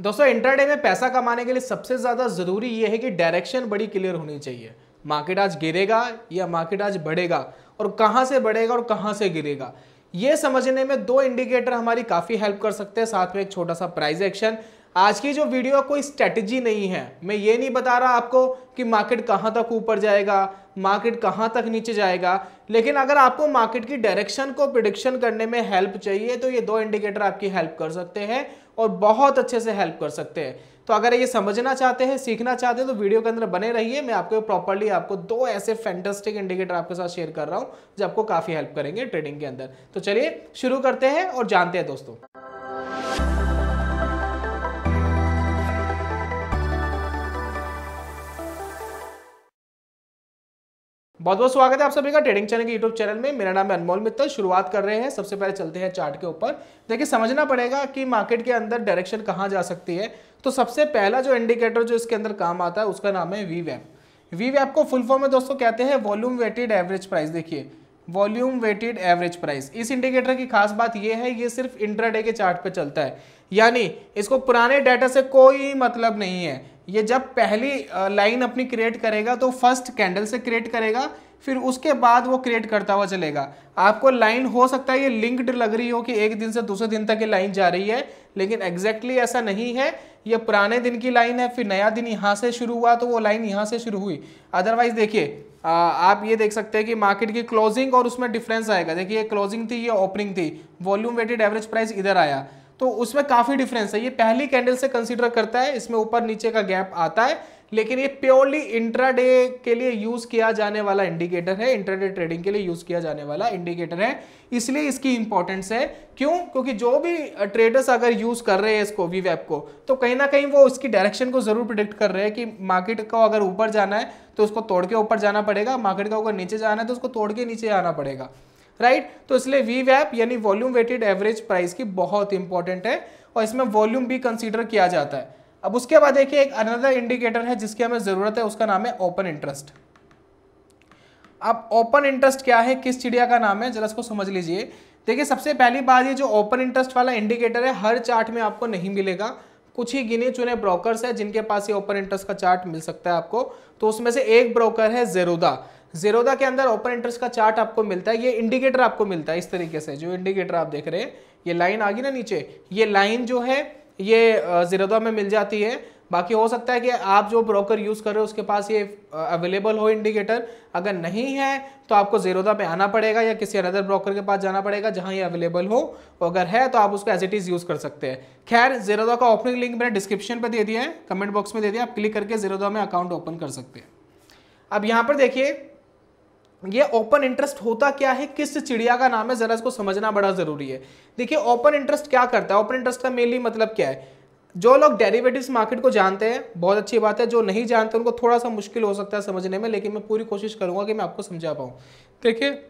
दोस्तों इंटरडे में पैसा कमाने के लिए सबसे ज़्यादा ज़रूरी ये है कि डायरेक्शन बड़ी क्लियर होनी चाहिए मार्केट आज गिरेगा या मार्केट आज बढ़ेगा और कहाँ से बढ़ेगा और कहाँ से गिरेगा ये समझने में दो इंडिकेटर हमारी काफ़ी हेल्प कर सकते हैं साथ में एक छोटा सा प्राइस एक्शन आज की जो वीडियो कोई स्ट्रेटजी नहीं है मैं ये नहीं बता रहा आपको कि मार्केट कहाँ तक ऊपर जाएगा मार्केट कहाँ तक नीचे जाएगा लेकिन अगर आपको मार्केट की डायरेक्शन को प्रिडिक्शन करने में हेल्प चाहिए तो ये दो इंडिकेटर आपकी हेल्प कर सकते हैं और बहुत अच्छे से हेल्प कर सकते हैं तो अगर ये समझना चाहते हैं सीखना चाहते हैं तो वीडियो के अंदर बने रहिए मैं आपको प्रॉपरली आपको दो ऐसे फैंटेस्टिक इंडिकेटर आपके साथ शेयर कर रहा हूँ जो आपको काफ़ी हेल्प करेंगे ट्रेडिंग के अंदर तो चलिए शुरू करते हैं और जानते हैं दोस्तों बहुत बहुत स्वागत है आप सभी का ट्रेडिंग चैनल के यूट्यूब चैनल में मेरा नाम है अनमोल मित्तल शुरुआत कर रहे हैं सबसे पहले चलते हैं चार्ट के ऊपर देखिए समझना पड़ेगा कि मार्केट के अंदर डायरेक्शन कहाँ जा सकती है तो सबसे पहला जो इंडिकेटर जो इसके अंदर काम आता है उसका नाम है वी वैप वी वैप को फुल फॉर्म में दोस्तों कहते हैं वॉल्यूम वेटेड एवरेज प्राइस देखिए वॉल्यूम वेटेड एवरेज प्राइस इस इंडिकेटर की खास बात यह है ये सिर्फ इंट्राडे के चार्ट पे चलता है यानी इसको पुराने डाटा से कोई मतलब नहीं है ये जब पहली लाइन अपनी क्रिएट करेगा तो फर्स्ट कैंडल से क्रिएट करेगा फिर उसके बाद वो क्रिएट करता हुआ चलेगा आपको लाइन हो सकता है ये लिंक्ड लग रही हो कि एक दिन से दूसरे दिन तक ये लाइन जा रही है लेकिन एग्जैक्टली exactly ऐसा नहीं है ये पुराने दिन की लाइन है फिर नया दिन यहाँ से शुरू हुआ तो वो लाइन यहाँ से शुरू हुई अदरवाइज देखिए आ, आप ये देख सकते हैं कि मार्केट की क्लोजिंग और उसमें डिफरेंस आएगा देखिए ये क्लोजिंग थी ये ओपनिंग थी वॉल्यूम वेटेड एवरेज प्राइस इधर आया तो उसमें काफ़ी डिफरेंस है ये पहली कैंडल से कंसीडर करता है इसमें ऊपर नीचे का गैप आता है लेकिन ये प्योरली इंट्राडे के लिए यूज किया जाने वाला इंडिकेटर है इंट्राडे ट्रेडिंग के लिए यूज किया जाने वाला इंडिकेटर है इसलिए इसकी इंपॉर्टेंस है क्यों क्योंकि जो भी ट्रेडर्स अगर यूज कर रहे हैं इसको वी वैप को तो कहीं ना कहीं वो इसकी डायरेक्शन को जरूर प्रिडिक्ट कर रहे हैं कि मार्केट को अगर ऊपर जाना है तो उसको तोड़ के ऊपर जाना पड़ेगा मार्केट का अगर नीचे जाना है तो उसको तोड़ के नीचे आना पड़ेगा राइट right? तो इसलिए वी वैप यानी वॉल्यूम वेटेड एवरेज प्राइस की बहुत इंपॉर्टेंट है और इसमें वॉल्यूम भी कंसिडर किया जाता है अब उसके बाद देखिए एक अनदर इंडिकेटर है जिसकी हमें ज़रूरत है उसका नाम है ओपन इंटरेस्ट अब ओपन इंटरेस्ट क्या है किस चिड़िया का नाम है जरा इसको समझ लीजिए देखिए सबसे पहली बात ये जो ओपन इंटरेस्ट वाला इंडिकेटर है हर चार्ट में आपको नहीं मिलेगा कुछ ही गिने चुने ब्रोकर्स हैं जिनके पास ये ओपन इंटरेस्ट का चार्ट मिल सकता है आपको तो उसमें से एक ब्रोकर है जेरोदा जेरोदा के अंदर ओपन इंटरेस्ट का चार्ट आपको मिलता है ये इंडिकेटर आपको मिलता है इस तरीके से जो इंडिकेटर आप देख रहे हैं ये लाइन आ गई ना नीचे ये लाइन जो है ये जीरोदा में मिल जाती है बाकी हो सकता है कि आप जो ब्रोकर यूज़ कर रहे हो उसके पास ये अवेलेबल हो इंडिकेटर अगर नहीं है तो आपको जीरोदा पे आना पड़ेगा या किसी अनदर ब्रोकर के पास जाना पड़ेगा जहाँ ये अवेलेबल हो अगर है तो आप उसको एज इट इज़ यूज़ कर सकते हैं खैर जीरोदा का ओपनिंग लिंक मैंने डिस्क्रिप्शन पर दे दिया है कमेंट बॉक्स में दे दिया आप क्लिक करके जीरोदा में अकाउंट ओपन कर सकते हैं अब यहाँ पर देखिए ये ओपन इंटरेस्ट होता क्या है किस चिड़िया का नाम है जरा इसको समझना बड़ा जरूरी है देखिए ओपन इंटरेस्ट क्या करता है ओपन इंटरेस्ट का मेनली मतलब क्या है जो लोग डेरिवेटिव्स मार्केट को जानते हैं बहुत अच्छी बात है जो नहीं जानते उनको थोड़ा सा मुश्किल हो सकता है समझने में लेकिन मैं पूरी कोशिश करूंगा कि मैं आपको समझा पाऊँ देखिए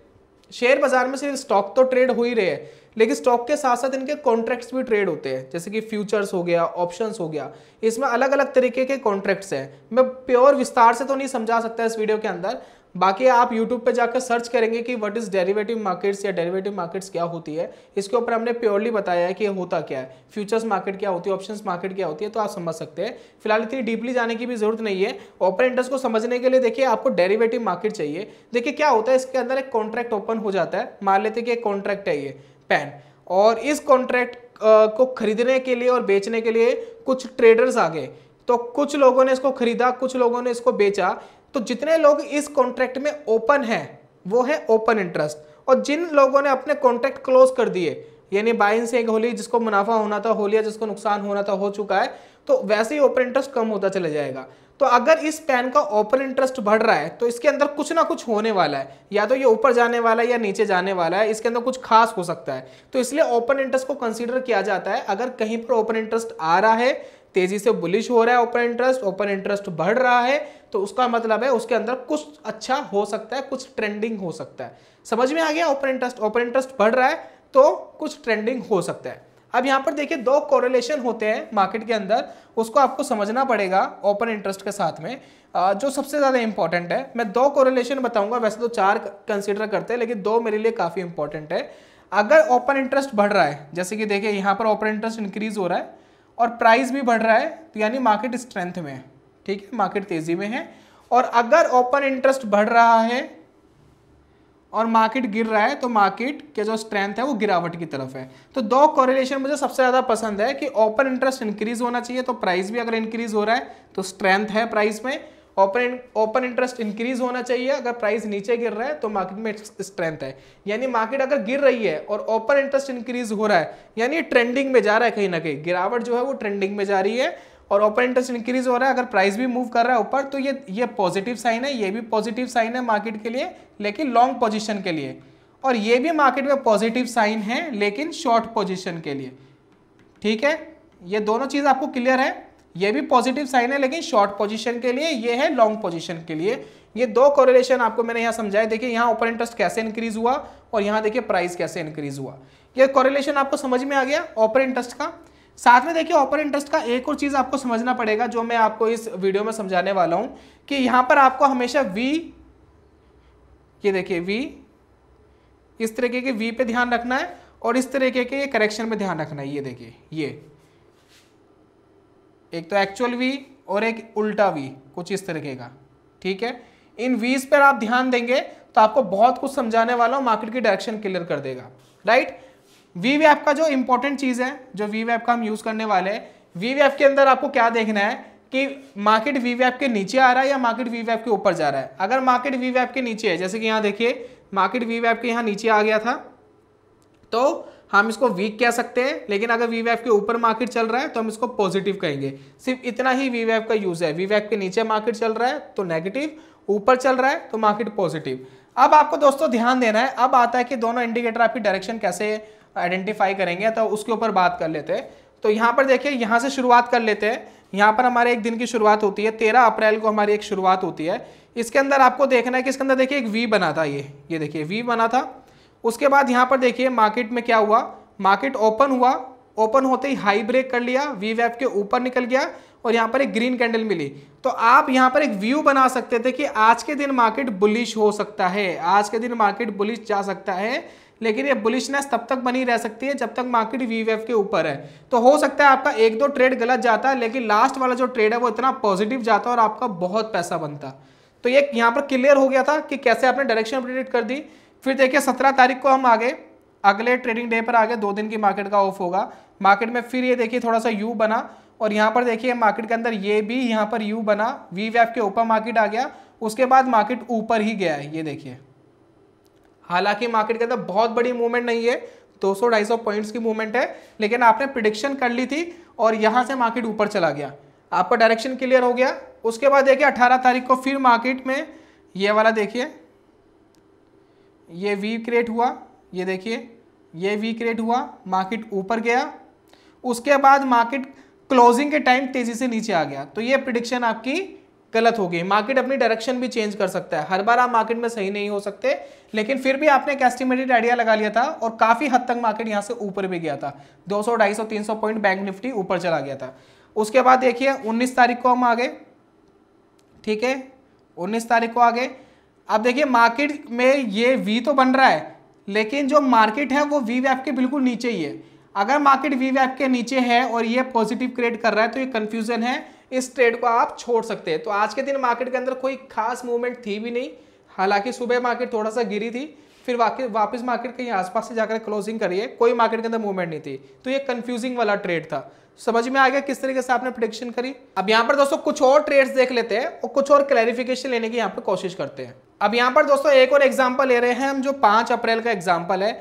शेयर बाजार में सिर्फ स्टॉक तो ट्रेड हो ही रहे हैं लेकिन स्टॉक के साथ साथ इनके कॉन्ट्रैक्ट्स भी ट्रेड होते हैं जैसे कि फ्यूचर्स हो गया ऑप्शंस हो गया इसमें अलग अलग तरीके के कॉन्ट्रैक्ट्स हैं मैं प्योर विस्तार से तो नहीं समझा सकता इस वीडियो के अंदर बाकी आप यूट्यूब पे जाकर सर्च करेंगे कि वट इज़ डेरिवेटिव मार्केट्स या डेरिवेटिव मार्केट्स क्या होती है इसके ऊपर हमने प्योरली बताया है कि होता क्या है फ्यूचर्स मार्केट क्या होती है ऑप्शंस मार्केट क्या होती है तो आप समझ सकते हैं फिलहाल इतनी डीपली जाने की भी जरूरत नहीं है ओपन इंटरेस्ट को समझने के लिए देखिए आपको डेरीवेटिव मार्केट चाहिए देखिए क्या होता है इसके अंदर एक कॉन्ट्रैक्ट ओपन हो जाता है मान लेते कि एक कॉन्ट्रैक्ट है ये पैन और इस कॉन्ट्रैक्ट को खरीदने के लिए और बेचने के लिए कुछ ट्रेडर्स आ गए तो कुछ लोगों ने इसको खरीदा कुछ लोगों ने इसको बेचा तो जितने लोग इस कॉन्ट्रैक्ट में ओपन हैं वो है ओपन इंटरेस्ट और जिन लोगों ने अपने कॉन्ट्रैक्ट क्लोज कर दिए यानी बाइन से एक होली जिसको मुनाफा होना था होलिया जिसको नुकसान होना था हो चुका है तो वैसे ही ओपन इंटरेस्ट कम होता चला जाएगा तो अगर इस पैन का ओपन इंटरेस्ट बढ़ रहा है तो इसके अंदर कुछ ना कुछ होने वाला है या तो ये ऊपर जाने वाला है या नीचे जाने वाला है इसके अंदर कुछ खास हो सकता है तो इसलिए ओपन इंटरेस्ट को कंसीडर किया जाता है अगर कहीं पर ओपन इंटरेस्ट आ रहा है तेजी से बुलिश हो रहा है ओपन इंटरेस्ट ओपन इंटरेस्ट बढ़ रहा है तो उसका मतलब है उसके अंदर कुछ अच्छा हो सकता है कुछ ट्रेंडिंग हो सकता है समझ में आ गया ओपन इंटरेस्ट ओपन इंटरेस्ट बढ़ रहा है तो कुछ ट्रेंडिंग हो सकता है अब यहाँ पर देखिए दो कोरिलेशन होते हैं मार्केट के अंदर उसको आपको समझना पड़ेगा ओपन इंटरेस्ट के साथ में जो सबसे ज़्यादा इंपॉर्टेंट है मैं दो कोरिलेशन बताऊंगा वैसे तो चार कंसिडर करते हैं लेकिन दो मेरे लिए काफ़ी इंपॉर्टेंट है अगर ओपन इंटरेस्ट बढ़ रहा है जैसे कि देखिए यहाँ पर ओपन इंटरेस्ट इंक्रीज हो रहा है और प्राइस भी बढ़ रहा है तो यानी मार्केट स्ट्रेंथ में है ठीक है मार्केट तेजी में है और अगर ओपन इंटरेस्ट बढ़ रहा है और मार्केट गिर रहा है तो मार्केट के जो स्ट्रेंथ है वो गिरावट की तरफ है तो दो कोरिलेशन मुझे सबसे ज़्यादा पसंद है कि ओपन इंटरेस्ट इंक्रीज होना चाहिए तो प्राइस भी अगर इंक्रीज हो रहा है तो स्ट्रेंथ है प्राइस में ओपन ओपन इंटरेस्ट इंक्रीज होना चाहिए अगर प्राइस नीचे गिर रहा है तो मार्केट में स्ट्रेंथ है यानी मार्केट अगर गिर रही है और ओपन इंटरेस्ट इंक्रीज हो रहा है यानी ट्रेंडिंग में जा रहा है कहीं ना कहीं गिरावट जो है वो ट्रेंडिंग में जा रही है और ओपन इंटरेस्ट इंक्रीज हो रहा है अगर प्राइस भी मूव कर रहा है ऊपर तो ये ये पॉजिटिव साइन है ये भी पॉजिटिव साइन है मार्केट के लिए लेकिन लॉन्ग पोजिशन के लिए और ये भी मार्केट में पॉजिटिव साइन है लेकिन शॉर्ट पोजिशन के लिए ठीक है ये दोनों चीज़ आपको क्लियर है ये भी पॉजिटिव साइन है लेकिन शॉर्ट पोजिशन के लिए ये है लॉन्ग पोजिशन के लिए ये दो कोरिलेशन आपको मैंने यहाँ समझाया देखिए यहाँ ओपन इंटरेस्ट कैसे इंक्रीज हुआ और यहाँ देखिए प्राइस कैसे इंक्रीज हुआ ये कोरिलेशन आपको समझ में आ गया ओपन इंटरेस्ट का साथ में देखिए ऑपर इंटरेस्ट का एक और चीज़ आपको समझना पड़ेगा जो मैं आपको इस वीडियो में समझाने वाला हूं कि यहां पर आपको हमेशा वी ये देखिए वी इस तरीके के वी पे ध्यान रखना है और इस तरीके के ये करेक्शन पे ध्यान रखना है ये देखिए ये एक तो एक्चुअल वी और एक उल्टा वी कुछ इस तरीके का ठीक है इन वीज पर आप ध्यान देंगे तो आपको बहुत कुछ समझाने वाला हूं मार्केट की डायरेक्शन क्लियर कर देगा राइट वी वैप का जो इंपॉर्टेंट चीज़ है जो वी वैप का हम यूज़ करने वाले हैं वी वैप के अंदर आपको क्या देखना है कि मार्केट वी वैप के नीचे आ रहा है या मार्केट वी वैप के ऊपर जा रहा है अगर मार्केट वी वैप के नीचे है जैसे कि यहाँ देखिए मार्केट वी वैप के यहाँ नीचे आ गया था तो हम इसको वीक कह सकते हैं लेकिन अगर वी वैप के ऊपर मार्केट चल रहा है तो हम इसको पॉजिटिव कहेंगे सिर्फ इतना ही वी वैप का यूज़ है वी वैप के नीचे मार्केट चल रहा है तो नेगेटिव ऊपर चल रहा है तो मार्केट पॉजिटिव अब आपको दोस्तों ध्यान देना है अब आता है कि दोनों इंडिकेटर आपकी डायरेक्शन कैसे आइडेंटिफाई करेंगे तो उसके ऊपर बात कर लेते हैं तो यहाँ पर देखिए यहाँ से शुरुआत कर लेते हैं यहाँ पर हमारे एक दिन की शुरुआत होती है तेरह अप्रैल को हमारी एक शुरुआत होती है इसके अंदर आपको देखना है कि इसके अंदर देखिए एक वी बना था ये ये देखिए वी बना था उसके बाद यहाँ पर देखिए मार्केट में क्या हुआ मार्केट ओपन हुआ ओपन होते ही हाई ब्रेक कर लिया वी वेव के ऊपर निकल गया और यहाँ पर एक ग्रीन कैंडल मिली तो आप यहाँ पर एक व्यू बना सकते थे कि आज के दिन मार्केट बुलिश हो सकता है आज के दिन मार्केट बुलिश जा सकता है लेकिन ये बुलिशनेस तब तक बनी रह सकती है जब तक मार्केट वी वेव के ऊपर है तो हो सकता है आपका एक दो ट्रेड गलत जाता है लेकिन लास्ट वाला जो ट्रेड है वो इतना पॉजिटिव जाता है और आपका बहुत पैसा बनता तो ये यहाँ पर क्लियर हो गया था कि कैसे आपने डायरेक्शन प्रिडिक्ट कर दी फिर देखिए सत्रह तारीख को हम आगे अगले ट्रेडिंग डे पर आगे दो दिन की मार्केट का ऑफ होगा मार्केट में फिर ये देखिए थोड़ा सा यू बना और यहाँ पर देखिए मार्केट के अंदर ये भी यहाँ पर यू बना वी वैप के ऊपर मार्केट आ गया उसके बाद मार्केट ऊपर ही गया है ये देखिए हालांकि मार्केट के अंदर बहुत बड़ी मूवमेंट नहीं है 200-250 पॉइंट्स की मूवमेंट है लेकिन आपने प्रिडिक्शन कर ली थी और यहाँ से मार्केट ऊपर चला गया आपका डायरेक्शन क्लियर हो गया उसके बाद देखिए 18 तारीख को फिर मार्केट में ये वाला देखिए ये वी क्रिएट हुआ ये देखिए ये वी क्रिएट हुआ मार्केट ऊपर गया उसके बाद मार्केट क्लोजिंग के टाइम तेज़ी से नीचे आ गया तो ये प्रिडिक्शन आपकी गलत होगी मार्केट अपनी डायरेक्शन भी चेंज कर सकता है हर बार आप मार्केट में सही नहीं हो सकते लेकिन फिर भी आपने एक एस्टिमेटेड आइडिया लगा लिया था और काफ़ी हद तक मार्केट यहाँ से ऊपर भी गया था 200 250 300 पॉइंट बैंक निफ्टी ऊपर चला गया था उसके बाद देखिए 19 तारीख को हम आ गए ठीक है उन्नीस तारीख को आ गए अब देखिए मार्केट में ये वी तो बन रहा है लेकिन जो मार्केट है वो वी वैप के बिल्कुल नीचे ही है अगर मार्केट वी वैप के नीचे है और ये पॉजिटिव क्रिएट कर रहा है तो ये कन्फ्यूजन है इस ट्रेड को आप छोड़ सकते हैं तो आज के दिन मार्केट के अंदर कोई खास मूवमेंट थी भी नहीं हालांकि सुबह मार्केट थोड़ा सा गिरी थी फिर वापस मार्केट कहीं आसपास से जाकर क्लोजिंग करिए कोई मार्केट के अंदर मूवमेंट नहीं थी तो ये कन्फ्यूजिंग वाला ट्रेड था समझ में आ गया किस तरीके से आपने प्रडिक्शन करी अब यहाँ पर दोस्तों कुछ और ट्रेड्स देख लेते हैं और कुछ और क्लैरिफिकेशन लेने की यहाँ पर कोशिश करते हैं अब यहाँ पर दोस्तों एक और एग्जाम्पल ले रहे हैं हम जो पांच अप्रैल का एग्जाम्पल है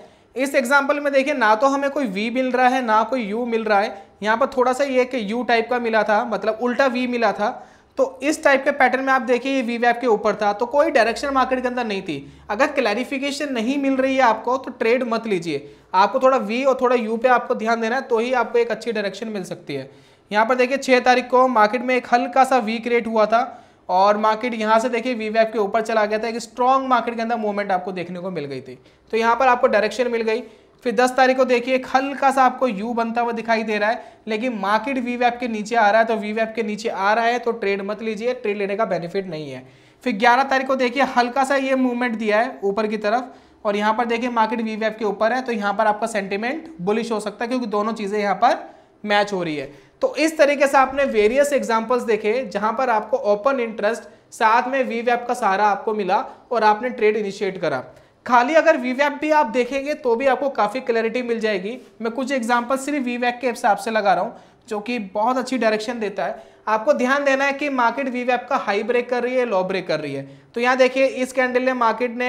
इस एग्जाम्पल में देखिए ना तो हमें कोई वी मिल रहा है ना कोई यू मिल रहा है यहाँ पर थोड़ा सा ये कि यू टाइप का मिला था मतलब उल्टा वी मिला था तो इस टाइप के पैटर्न में आप देखिए ये वी वैप के ऊपर था तो कोई डायरेक्शन मार्केट के अंदर नहीं थी अगर क्लैरिफिकेशन नहीं मिल रही है आपको तो ट्रेड मत लीजिए आपको थोड़ा वी और थोड़ा यू पे आपको ध्यान देना है तो ही आपको एक अच्छी डायरेक्शन मिल सकती है यहाँ पर देखिए छः तारीख को मार्केट में एक हल्का सा वी क्रिएट हुआ था और मार्केट यहाँ से देखिए वी के ऊपर चला गया था एक स्ट्रॉन्ग मार्केट के अंदर मूवमेंट आपको देखने को मिल गई थी तो यहाँ पर आपको डायरेक्शन मिल गई फिर 10 तारीख को देखिए हल्का सा आपको यू बनता हुआ दिखाई दे रहा है लेकिन मार्केट वी के नीचे आ रहा है तो वी के नीचे आ रहा है तो ट्रेड मत लीजिए ट्रेड लेने का बेनिफिट नहीं है फिर ग्यारह तारीख को देखिए हल्का सा ये मूवमेंट दिया है ऊपर की तरफ और यहाँ पर देखिए मार्केट वी के ऊपर है तो यहाँ पर आपका सेंटिमेंट बुलिश हो सकता है क्योंकि दोनों चीज़ें यहाँ पर मैच हो रही है तो इस तरीके से आपने वेरियस एग्जाम्पल्स देखे जहां पर आपको ओपन इंटरेस्ट साथ में वी का सहारा आपको मिला और आपने ट्रेड इनिशिएट करा खाली अगर वी भी आप देखेंगे तो भी आपको काफ़ी क्लैरिटी मिल जाएगी मैं कुछ एग्जाम्पल सिर्फ वी के हिसाब से लगा रहा हूँ जो कि बहुत अच्छी डायरेक्शन देता है आपको ध्यान देना है कि मार्केट वी का हाई ब्रेक कर रही है लो ब्रेक कर रही है तो यहाँ देखिए इस कैंडल ने मार्केट ने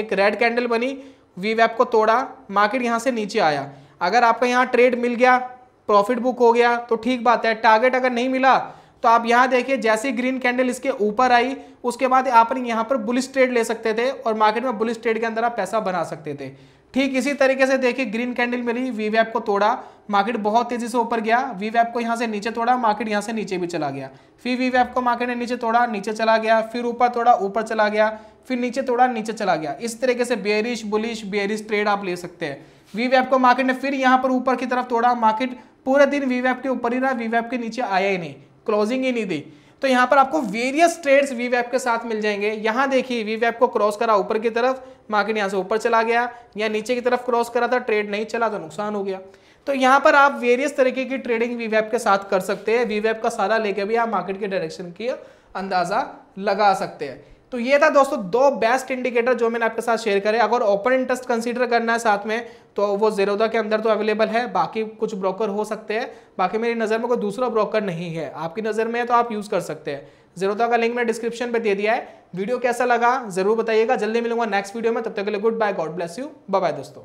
एक रेड कैंडल बनी वी को तोड़ा मार्केट यहाँ से नीचे आया अगर आपका यहाँ ट्रेड मिल गया प्रॉफिट बुक हो गया तो ठीक बात है टारगेट अगर नहीं मिला तो आप यहाँ देखिए जैसे ग्रीन कैंडल इसके ऊपर आई उसके बाद आप यहाँ पर बुलिस ट्रेड ले सकते थे और मार्केट में बुलिस ट्रेड के अंदर आप पैसा बना सकते थे ठीक इसी तरीके से देखिए ग्रीन कैंडल मिली वी वैप को तोड़ा मार्केट बहुत तेजी से ऊपर गया वी वैप को यहाँ से नीचे तोड़ा मार्केट यहाँ से नीचे भी चला गया फिर वी वैप को मार्केट ने नीचे तोड़ा नीचे चला गया फिर ऊपर तोड़ा ऊपर चला गया फिर नीचे तोड़ा नीचे चला गया इस तरीके से बेरिश बुलिश बेरिश ट्रेड आप ले सकते हैं वी को मार्केट ने फिर यहाँ पर ऊपर की तरफ तोड़ा मार्केट पूरे दिन वी के ऊपर ही रहा वी के नीचे आया ही नहीं क्लोजिंग ही नहीं दी तो यहाँ पर आपको वेरियस ट्रेड्स वी के साथ मिल जाएंगे यहाँ देखिए वी को क्रॉस करा ऊपर की तरफ मार्केट यहाँ से ऊपर चला गया या नीचे की तरफ क्रॉस करा था ट्रेड नहीं चला तो नुकसान हो गया तो यहाँ पर आप वेरियस तरीके की ट्रेडिंग वी के साथ कर सकते हैं वी का सारा लेके भी आप मार्केट के डायरेक्शन की अंदाज़ा लगा सकते हैं तो ये था दोस्तों दो बेस्ट इंडिकेटर जो मैंने आपके साथ शेयर करे अगर ओपन इंटरेस्ट कंसीडर करना है साथ में तो वो जीरोदा के अंदर तो अवेलेबल है बाकी कुछ ब्रोकर हो सकते हैं बाकी मेरी नज़र में कोई दूसरा ब्रोकर नहीं है आपकी नज़र में है तो आप यूज़ कर सकते हैं जीरोदा का लिंक मैंने डिस्क्रिप्शन पर दे दिया है वीडियो कैसा लगा जरूर बताइएगा जल्दी मिलूंगा नेक्स्ट वीडियो में तब तक के लिए good bye God bless you bye दोस्तों